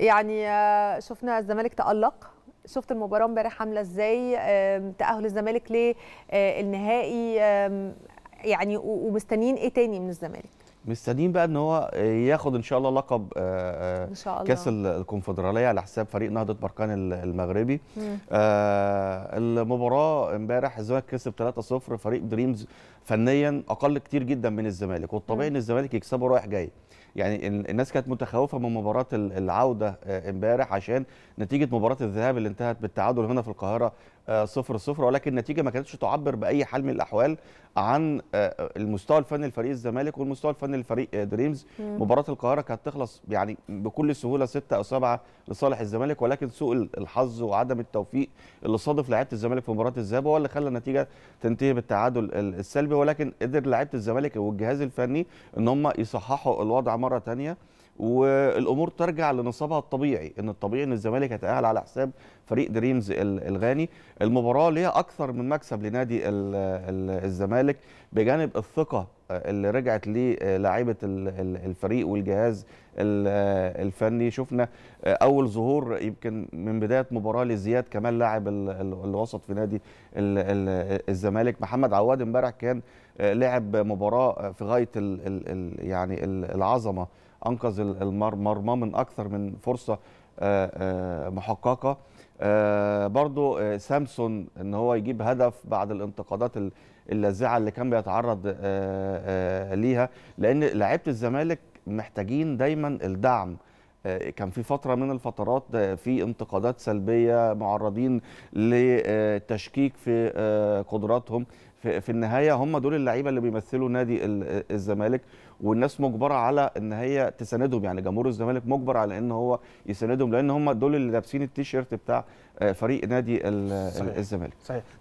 يعني آه، شفنا الزمالك تألق شفت المباراة امبارح عاملة ازاي تأهل الزمالك للنهائي آه، يعني ومستنيين ايه تاني من الزمالك؟ مستنيين بقى ان هو آه، ياخد ان شاء الله لقب إن شاء الله. كاس الكونفدراليه على حساب فريق نهضه بركان المغربي آه المباراه امبارح الزمالك كسب 3-0 فريق دريمز فنيا اقل كتير جدا من الزمالك والطبيعي ان الزمالك يكسبه رايح جاي يعني الناس كانت متخوفه من مباراه العوده آه، امبارح عشان نتيجه مباراه الذهاب اللي انتهت بالتعادل هنا في القاهره آه، صفر صفر ولكن النتيجه ما كانتش تعبر باي حال من الاحوال عن آه، المستوى الفني لفريق الزمالك والمستوى الفني لفريق دريمز مباراه القاهره كانت تخلص يعني بكل سهوله ستة او سبعة لصالح الزمالك ولكن سوء الحظ وعدم التوفيق اللي صادف لعيبه الزمالك في مباراه الذهاب هو اللي خلى النتيجه تنتهي بالتعادل السلبي ولكن قدر لعيبه الزمالك والجهاز الفني ان هم يصححوا الوضع مره ثانيه والامور ترجع لنصابها الطبيعي ان الطبيعي ان الزمالك هيتاهل على حساب فريق دريمز الغاني المباراه ليها اكثر من مكسب لنادي الزمالك بجانب الثقه اللي رجعت للاعيبه آه، الفريق والجهاز آه، الفني شفنا آه، اول ظهور يمكن من بدايه مباراه لزياد كمال لاعب الوسط في نادي الزمالك محمد عواد امبارح كان لعب مباراه في غايه يعني العظمه انقذ المرمى من اكثر من فرصه آه، آه، محققه آه، برضو سامسون ان هو يجيب هدف بعد الانتقادات اللاذعه اللي كان بيتعرض ليها لان لعيبه الزمالك محتاجين دايما الدعم آه، كان في فترة من الفترات آه، في انتقادات سلبية معرضين لتشكيك في آه، قدراتهم في النهاية هم دول اللعيبة اللي بيمثلوا نادي الزمالك والناس مجبرة على ان هي تساندهم يعني جمهور الزمالك مجبر على ان هو يساندهم لان هم دول اللي لابسين التيشيرت بتاع فريق نادي صحيح. الزمالك صحيح